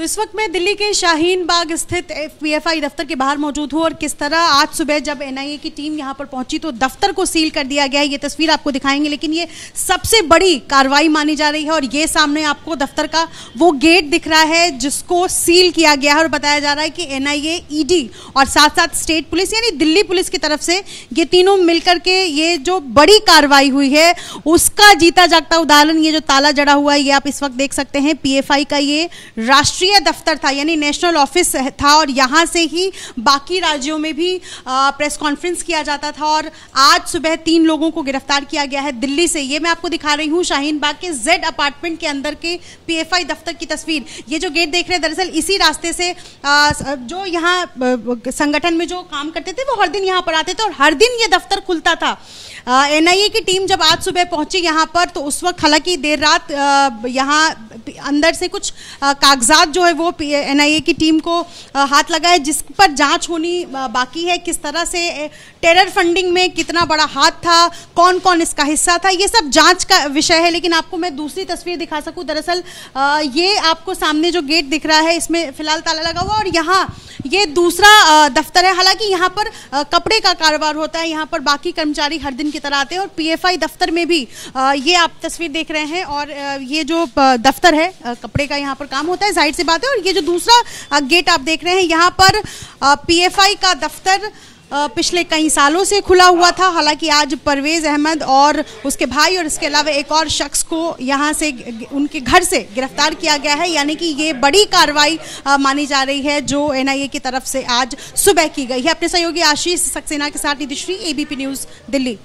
तो इस वक्त मैं दिल्ली के शाहीन बाग स्थित पीएफआई दफ्तर के बाहर मौजूद हूँ और किस तरह आज सुबह जब एनआईए की टीम यहाँ पर पहुंची तो दफ्तर को सील कर दिया गया है ये तस्वीर आपको दिखाएंगे लेकिन ये सबसे बड़ी कार्रवाई मानी जा रही है और ये सामने आपको दफ्तर का वो गेट दिख रहा है जिसको सील किया गया है और बताया जा रहा है कि एनआईए ईडी e और साथ साथ स्टेट पुलिस यानी दिल्ली पुलिस की तरफ से ये तीनों मिलकर के ये जो बड़ी कार्रवाई हुई है उसका जीता जागता उदाहरण ये जो ताला जड़ा हुआ है ये आप इस वक्त देख सकते हैं पी का ये राष्ट्रीय केंद्रीय दफ्तर था यानी नेशनल ऑफिस था और यहाँ से ही बाकी राज्यों में भी प्रेस कॉन्फ्रेंस किया जाता था और आज सुबह तीन लोगों को गिरफ्तार किया गया है दिल्ली से ये मैं आपको दिखा रही हूँ शाहीन बाग के जेड अपार्टमेंट के अंदर के पी दफ्तर की तस्वीर ये जो गेट देख रहे हैं दरअसल इसी रास्ते से जो यहाँ संगठन में जो काम करते थे वो हर दिन यहाँ पर आते थे और हर दिन ये दफ्तर खुलता था एनआईए की टीम जब आज सुबह पहुंची यहाँ पर तो उस वक्त हालांकि देर रात यहाँ अंदर से कुछ कागजात हाथ जो है वो एनआईए की टीम को हाथ लगा है जिस पर जांच होनी बाकी है किस तरह से टेरर फंडिंग में कितना बड़ा हाथ था कौन कौन इसका हिस्सा था ये सब जांच का विषय है लेकिन आपको मैं दूसरी तस्वीर दिखा सकूं दरअसल ये आपको सामने जो गेट दिख रहा है इसमें फिलहाल ताला लगा हुआ और यहाँ ये दूसरा दफ्तर है हालांकि यहाँ पर कपड़े का कारोबार होता है यहाँ पर बाकी कर्मचारी हर दिन की तरह आते हैं और पीएफआई दफ्तर में भी ये आप तस्वीर देख रहे हैं और ये जो दफ्तर है कपड़े का यहाँ पर काम होता है जाहिर सी बात है और ये जो दूसरा गेट आप देख रहे हैं यहाँ पर पी का दफ्तर पिछले कई सालों से खुला हुआ था हालांकि आज परवेज़ अहमद और उसके भाई और इसके अलावा एक और शख्स को यहाँ से उनके घर से गिरफ्तार किया गया है यानी कि ये बड़ी कार्रवाई मानी जा रही है जो एनआईए की तरफ से आज सुबह की गई है अपने सहयोगी आशीष सक्सेना के साथ निधिश्री एबीपी न्यूज़ दिल्ली